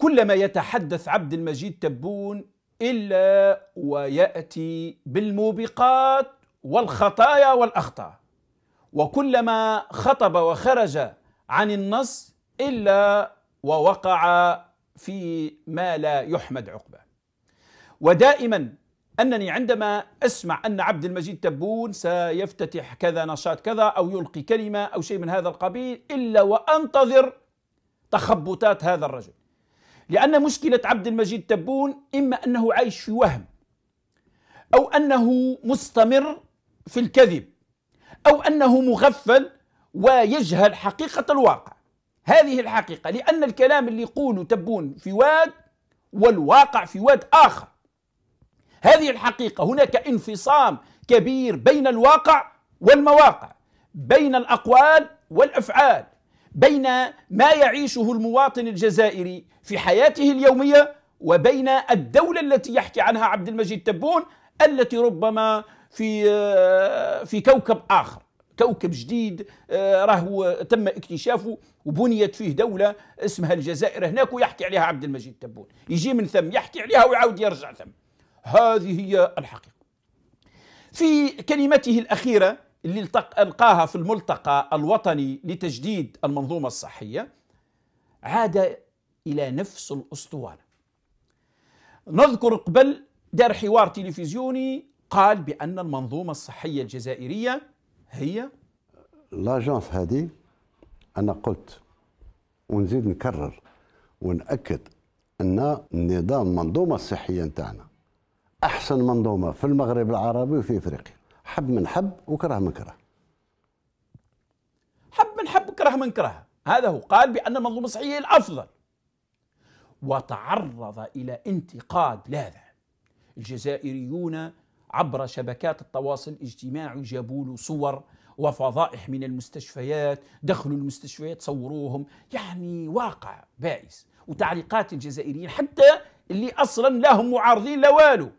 كلما يتحدث عبد المجيد تبون إلا ويأتي بالموبقات والخطايا والأخطاء وكلما خطب وخرج عن النص إلا ووقع في ما لا يحمد عقبه ودائما أنني عندما أسمع أن عبد المجيد تبون سيفتتح كذا نشاط كذا أو يلقي كلمة أو شيء من هذا القبيل إلا وأنتظر تخبطات هذا الرجل لأن مشكلة عبد المجيد تبون إما أنه عايش في وهم أو أنه مستمر في الكذب أو أنه مغفل ويجهل حقيقة الواقع هذه الحقيقة لأن الكلام اللي يقوله تبون في واد والواقع في واد آخر هذه الحقيقة هناك انفصام كبير بين الواقع والمواقع بين الأقوال والأفعال بين ما يعيشه المواطن الجزائري في حياته اليوميه وبين الدوله التي يحكي عنها عبد المجيد تبون التي ربما في آه، في كوكب اخر كوكب جديد آه، راهو تم اكتشافه وبنيت فيه دولة اسمها الجزائر هناك ويحكي عليها عبد المجيد تبون يجي من ثم يحكي عليها ويعاود يرجع ثم هذه هي الحقيقة في كلمته الأخيرة اللي ألقاها في الملتقى الوطني لتجديد المنظومة الصحية عاد إلى نفس الأسطوانة نذكر قبل دار حوار تلفزيوني قال بأن المنظومة الصحية الجزائرية هي لاجونس هذه أنا قلت ونزيد نكرر ونأكد أن النظام المنظومة الصحية نتاعنا أحسن منظومة في المغرب العربي وفي إفريقيا حب من حب وكره من كره حب من حب وكره من كره هذا هو قال بأن المنظومة الصحية الأفضل وتعرض إلى انتقاد لاذع الجزائريون عبر شبكات التواصل الاجتماعي جابوا له صور وفضائح من المستشفيات دخلوا المستشفيات صوروهم يعني واقع بائس وتعليقات الجزائريين حتى اللي أصلا لهم معارضين لوالو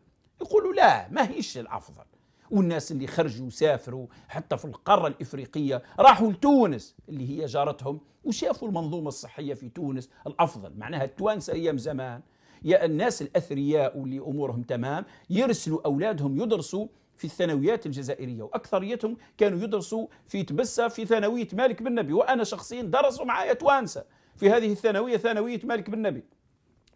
يقولوا لا ما هيش الأفضل والناس اللي خرجوا وسافروا حتى في القارة الإفريقية راحوا لتونس اللي هي جارتهم وشافوا المنظومة الصحية في تونس الأفضل معناها التوانسة أيام زمان يا الناس الأثرياء واللي أمورهم تمام يرسلوا أولادهم يدرسوا في الثانويات الجزائرية وأكثريتهم كانوا يدرسوا في تبسة في ثانوية مالك بن نبي وأنا شخصيا درسوا معايا توانسة في هذه الثانوية ثانوية مالك بن نبي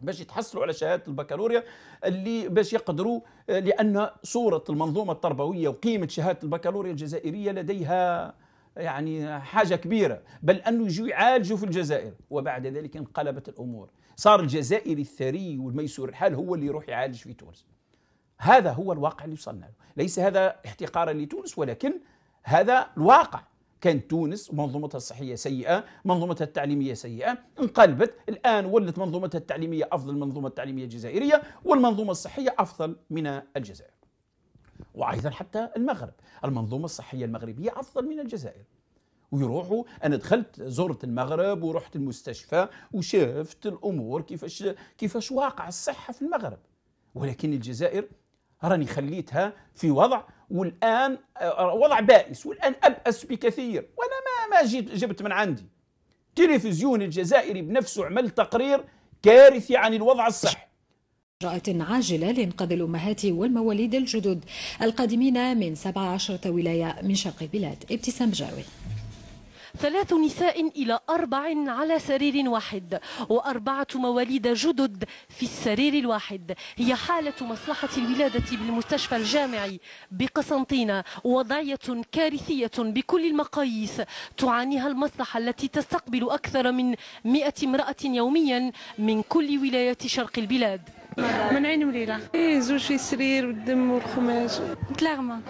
باش يتحصلوا على شهاده البكالوريا اللي باش يقدروا آه، لان صوره المنظومه التربويه وقيمه شهاده البكالوريا الجزائريه لديها يعني حاجه كبيره بل انه يجوا يعالجوا في الجزائر وبعد ذلك انقلبت الامور صار الجزائري الثري والميسور الحال هو اللي يروح يعالج في تونس هذا هو الواقع اللي وصلنا له ليس هذا احتقارا لتونس ولكن هذا الواقع كانت تونس منظومتها الصحيه سيئه منظومتها التعليميه سيئه انقلبت الان ولت منظومتها التعليميه افضل من المنظومه التعليميه الجزائريه والمنظومه الصحيه افضل من الجزائر وايضا حتى المغرب المنظومه الصحيه المغربيه افضل من الجزائر ويروحوا انا دخلت زرت المغرب ورحت المستشفى وشفت الامور كيفاش كيفاش واقع الصحه في المغرب ولكن الجزائر راني خليتها في وضع والان آه، وضع بائس والان ابأس بكثير وانا ما ما جيت جبت من عندي تلفزيون الجزائري بنفسه عمل تقرير كارثي عن الوضع الصحي إجراءات عاجلة لإنقاذ الأمهات والمواليد الجدد القادمين من 17 ولاية من شرق البلاد ابتسام جاوي ثلاث نساء إلى أربع على سرير واحد وأربعة مواليد جدد في السرير الواحد هي حالة مصلحة الولادة بالمستشفى الجامعي بقسنطينة وضعية كارثية بكل المقاييس تعانيها المصلحة التي تستقبل أكثر من 100 امرأة يوميا من كل ولايات شرق البلاد من عين وليلة إيه زوج في السرير والدم والخماج متلغمة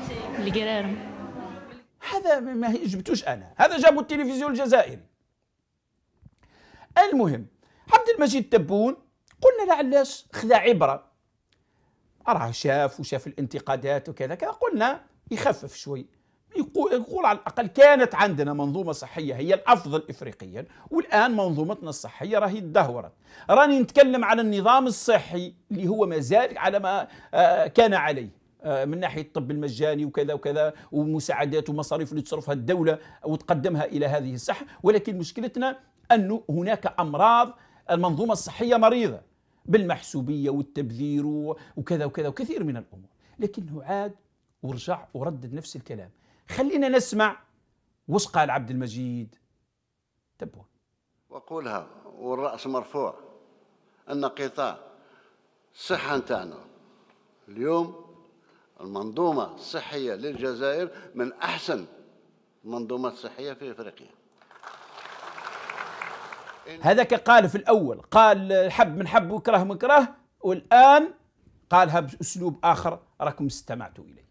القرار هذا ما جبتوش انا هذا جابوا التلفزيون الجزائري المهم عبد المجيد تبون قلنا لعلاش خذا عبره راه شاف وشاف الانتقادات وكذا كذا قلنا يخفف شوي يقول على الاقل كانت عندنا منظومه صحيه هي الافضل افريقيا والان منظومتنا الصحيه راهي تدهورت راني نتكلم على النظام الصحي اللي هو مازال على ما آه، كان عليه آه، من ناحيه الطب المجاني وكذا وكذا ومساعدات ومصاريف اللي تصرفها الدوله وتقدمها الى هذه الصحه ولكن مشكلتنا انه هناك امراض المنظومه الصحيه مريضه بالمحسوبيه والتبذير وكذا وكذا وكثير من الامور لكنه عاد ورجع وردد نفس الكلام خلينا نسمع وش قال عبد المجيد تبوا وقولها والراس مرفوع ان قطاع الصحه نتاعنا اليوم المنظومة الصحية للجزائر من أحسن المنظومات الصحية في إفريقيا هذاك قال في الأول قال حب من حب وكره من كره والآن قالها بأسلوب آخر راكم استمعتوا إليه